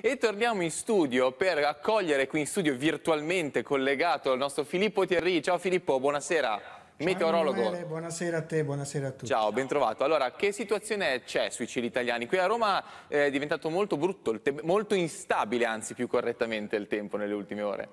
e torniamo in studio per accogliere qui in studio virtualmente collegato il nostro Filippo Thierry. Ciao Filippo, buonasera. Ciao meteorologo. Emanuele, buonasera a te, buonasera a tutti. Ciao, ben trovato. Allora, che situazione c'è sui cieli italiani? Qui a Roma eh, è diventato molto brutto, molto instabile, anzi più correttamente il tempo nelle ultime ore.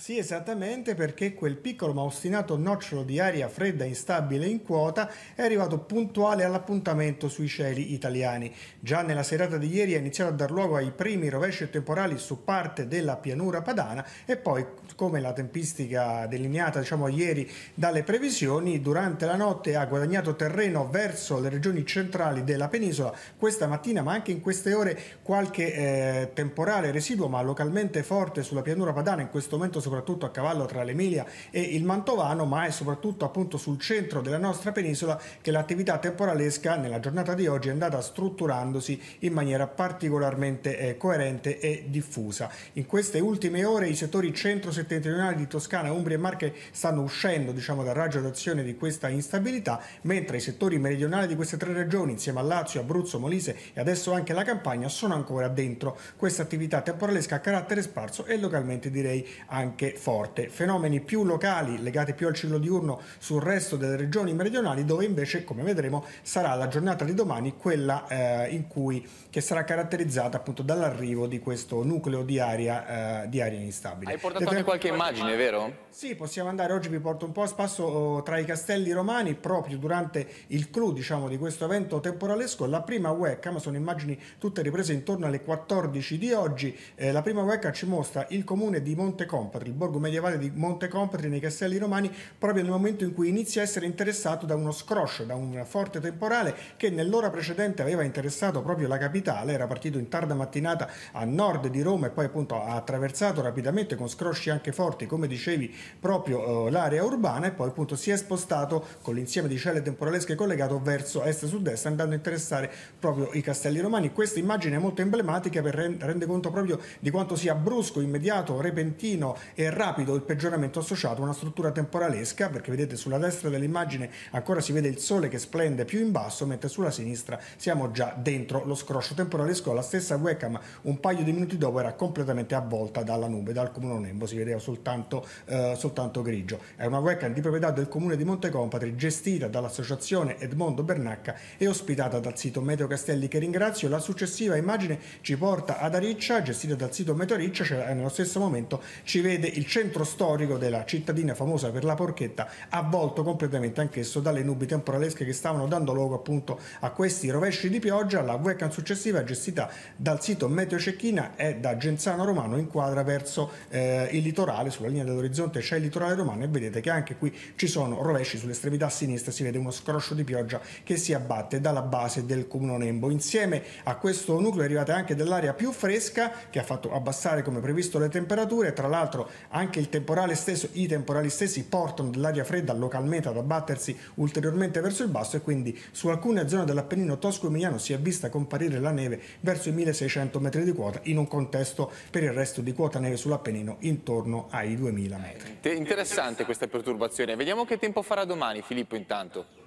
Sì, esattamente perché quel piccolo ma ostinato nocciolo di aria fredda instabile in quota è arrivato puntuale all'appuntamento sui cieli italiani. Già nella serata di ieri ha iniziato a dar luogo ai primi rovesci temporali su parte della pianura padana e poi, come la tempistica delineata diciamo, ieri dalle previsioni, durante la notte ha guadagnato terreno verso le regioni centrali della penisola. Questa mattina, ma anche in queste ore, qualche eh, temporale residuo ma localmente forte sulla pianura padana in questo momento soprattutto a cavallo tra l'Emilia e il Mantovano, ma è soprattutto appunto sul centro della nostra penisola che l'attività temporalesca nella giornata di oggi è andata strutturandosi in maniera particolarmente eh, coerente e diffusa. In queste ultime ore i settori centro-settentrionali di Toscana, Umbria e Marche stanno uscendo diciamo, dal raggio d'azione di questa instabilità, mentre i settori meridionali di queste tre regioni, insieme a Lazio, Abruzzo, Molise e adesso anche la Campania, sono ancora dentro questa attività temporalesca a carattere sparso e localmente direi anche anche forte. Fenomeni più locali, legati più al ciclo diurno sul resto delle regioni meridionali, dove invece, come vedremo, sarà la giornata di domani quella eh, in cui, che sarà caratterizzata appunto dall'arrivo di questo nucleo di aria, eh, di aria instabile. Hai portato anche qualche immagine, vero? Sì, possiamo andare. Oggi vi porto un po' a spasso oh, tra i castelli romani, proprio durante il clou diciamo, di questo evento temporalesco. La prima webcam, sono immagini tutte riprese intorno alle 14 di oggi, eh, la prima webcam ci mostra il comune di Monte Montecompatri, il borgo medievale di Monte Compatri nei castelli romani proprio nel momento in cui inizia a essere interessato da uno scroscio, da un forte temporale che nell'ora precedente aveva interessato proprio la capitale, era partito in tarda mattinata a nord di Roma e poi appunto ha attraversato rapidamente con scrosci anche forti, come dicevi, proprio eh, l'area urbana e poi appunto si è spostato con l'insieme di celle temporalesche collegato verso est-sud-est andando a interessare proprio i castelli romani. Questa immagine è molto emblematica per rende conto proprio di quanto sia brusco, immediato, repentino è rapido il peggioramento associato a una struttura temporalesca, perché vedete sulla destra dell'immagine ancora si vede il sole che splende più in basso, mentre sulla sinistra siamo già dentro lo scroscio temporalesco, la stessa webcam un paio di minuti dopo era completamente avvolta dalla nube, dal comune nembo, si vedeva soltanto, eh, soltanto grigio. È una webcam di proprietà del comune di Montecompatri, gestita dall'associazione Edmondo Bernacca e ospitata dal sito Meteo Castelli che ringrazio. La successiva immagine ci porta ad Ariccia, gestita dal sito Meteo Riccia, cioè eh, nello stesso momento ci vede vede il centro storico della cittadina famosa per la porchetta avvolto completamente anch'esso dalle nubi temporalesche che stavano dando luogo appunto a questi rovesci di pioggia. La webcam successiva gestita dal sito Meteo Cecchina e da Genzano Romano inquadra verso eh, il litorale, sulla linea dell'orizzonte c'è il litorale romano e vedete che anche qui ci sono rovesci sull'estremità sinistra, si vede uno scroscio di pioggia che si abbatte dalla base del comune Nembo. Insieme a questo nucleo è arrivata anche dell'aria più fresca che ha fatto abbassare come previsto le temperature, tra l'altro anche il temporale stesso, i temporali stessi portano dell'aria fredda localmente ad abbattersi ulteriormente verso il basso e quindi su alcune zone dell'Appennino tosco-emiliano si è vista comparire la neve verso i 1600 metri di quota in un contesto per il resto di quota neve sull'Appennino intorno ai 2000 metri. Interessante questa perturbazione, vediamo che tempo farà domani Filippo intanto.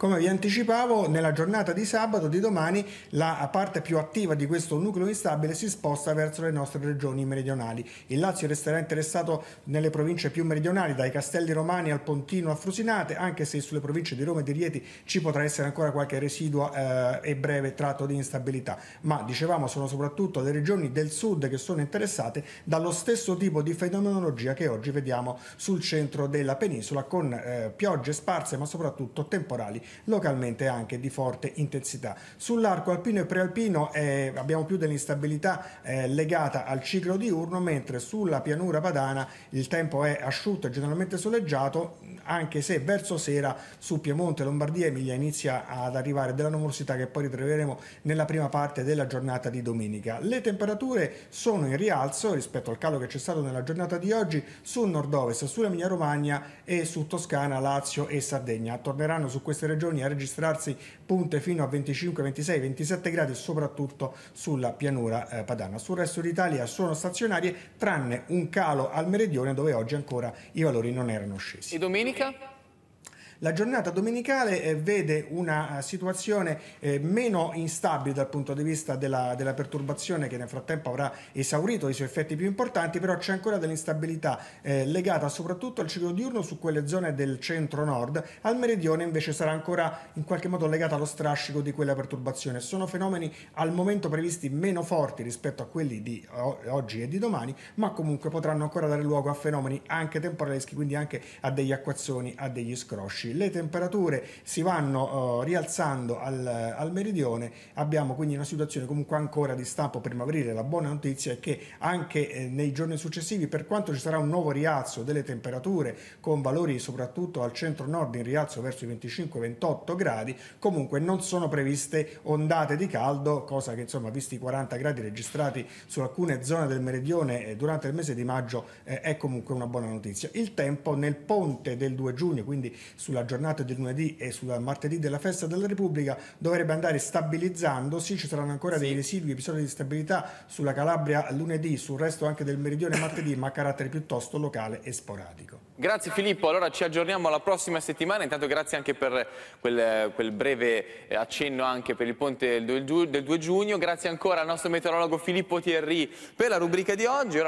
Come vi anticipavo, nella giornata di sabato di domani la parte più attiva di questo nucleo instabile si sposta verso le nostre regioni meridionali. Il Lazio resterà interessato nelle province più meridionali, dai Castelli Romani al Pontino a Frusinate, anche se sulle province di Roma e di Rieti ci potrà essere ancora qualche residuo eh, e breve tratto di instabilità. Ma dicevamo sono soprattutto le regioni del sud che sono interessate dallo stesso tipo di fenomenologia che oggi vediamo sul centro della penisola con eh, piogge sparse ma soprattutto temporali localmente anche di forte intensità. Sull'arco alpino e prealpino eh, abbiamo più dell'instabilità eh, legata al ciclo diurno, mentre sulla pianura padana il tempo è asciutto e generalmente soleggiato, anche se verso sera su Piemonte, Lombardia e Emilia inizia ad arrivare della numerosità che poi ritroveremo nella prima parte della giornata di domenica. Le temperature sono in rialzo rispetto al calo che c'è stato nella giornata di oggi sul nord-ovest, sull'Emilia Romagna e su Toscana, Lazio e Sardegna. Torneranno su queste regioni regioni a registrarsi punte fino a 25, 26, 27 gradi soprattutto sulla pianura eh, padana. Sul resto d'Italia sono stazionarie tranne un calo al meridione dove oggi ancora i valori non erano scesi. E domenica? La giornata domenicale eh, vede una eh, situazione eh, meno instabile dal punto di vista della, della perturbazione che nel frattempo avrà esaurito i suoi effetti più importanti, però c'è ancora dell'instabilità eh, legata soprattutto al ciclo diurno su quelle zone del centro-nord, al meridione invece sarà ancora in qualche modo legata allo strascico di quella perturbazione. Sono fenomeni al momento previsti meno forti rispetto a quelli di oggi e di domani, ma comunque potranno ancora dare luogo a fenomeni anche temporaleschi, quindi anche a degli acquazzoni, a degli scrosci le temperature si vanno eh, rialzando al, al meridione, abbiamo quindi una situazione comunque ancora di stampo primaverile. La buona notizia è che anche eh, nei giorni successivi, per quanto ci sarà un nuovo rialzo delle temperature con valori soprattutto al centro-nord in rialzo verso i 25-28 gradi, comunque non sono previste ondate di caldo, cosa che insomma visti i 40 gradi registrati su alcune zone del meridione eh, durante il mese di maggio eh, è comunque una buona notizia. Il tempo nel ponte del 2 giugno, quindi sulla sulla giornata di lunedì e sul martedì della festa della Repubblica dovrebbe andare stabilizzandosi, ci saranno ancora sì. dei residui episodi di stabilità sulla Calabria lunedì, sul resto anche del meridione martedì, ma a carattere piuttosto locale e sporadico. Grazie Filippo, allora ci aggiorniamo alla prossima settimana, intanto grazie anche per quel, quel breve accenno anche per il ponte del 2 giugno, grazie ancora al nostro meteorologo Filippo Thierry per la rubrica di oggi.